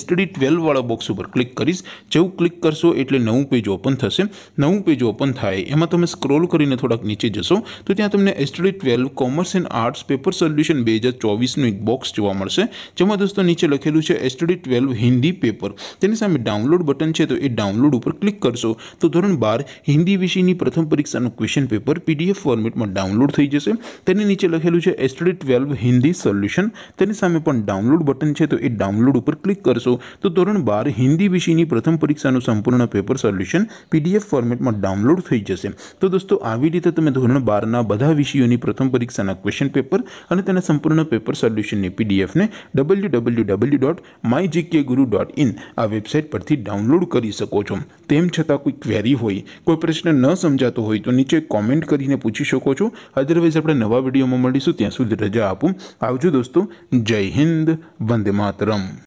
STD 12 વાળો box ઉપર click કરિસ જેવું ક્લિક કરશો એટલે નવું પેજ ઓપન થશે નવું પેજ ઓપન થાય એમાં તમે સ્ક્રોલ કરીને થોડક નીચે જશો તો ત્યાં તમને STD 12 commerce and arts paper solution 2024 નું એક બોક્સ જોવા મળશે જેમાં દોસ્તો નીચે લખેલું છે STD 12 હિન્દી પેપર તેની સામે ડાઉનલોડ બટન છે તો એ ડાઉનલોડ ઉપર ક્લિક કરશો તો ધોરણ 12 હિન્દી વિષયની પ્રથમ પરીક્ષાનું ક્વેશ્ચન પેપર PDF ફોર્મેટમાં ડાઉનલોડ થઈ જશે તેની નીચે લખેલું છે STD 12 હિન્દી સોલ્યુશન તેની સામે પણ ડાઉનલોડ બટન છે તો એ ડાઉનલોડ ઉપર કર્કશું તો ધોરણ 12 હિન્દી વિષયની પ્રથમ પરીક્ષાનો સંપૂર્ણ પેપર સોલ્યુશન પીડીએફ ફોર્મેટમાં ડાઉનલોડ થઈ જશે તો દોસ્તો આવી રીતે તમે ધોરણ 12 ના બધા વિષયોની પ્રથમ પરીક્ષાના ક્વેશ્ચન પેપર અને તેના સંપૂર્ણ પેપર સોલ્યુશન ને પીડીએફ ને www.mygkguruj.in આ વેબસાઈટ પરથી ડાઉનલોડ કરી શકો છો તેમ છતાં કોઈ ક્વેરી હોય કોઈ પ્રશ્ન ન સમજાતો હોય તો નીચે કમેન્ટ કરીને પૂછી શકો છો અધરવેઝ આપણે નવા વિડિયોમાં મળીશું ત્યાં સુધી રજા આપું આવજો દોસ્તો જય હિન્દ વંદે માતરમ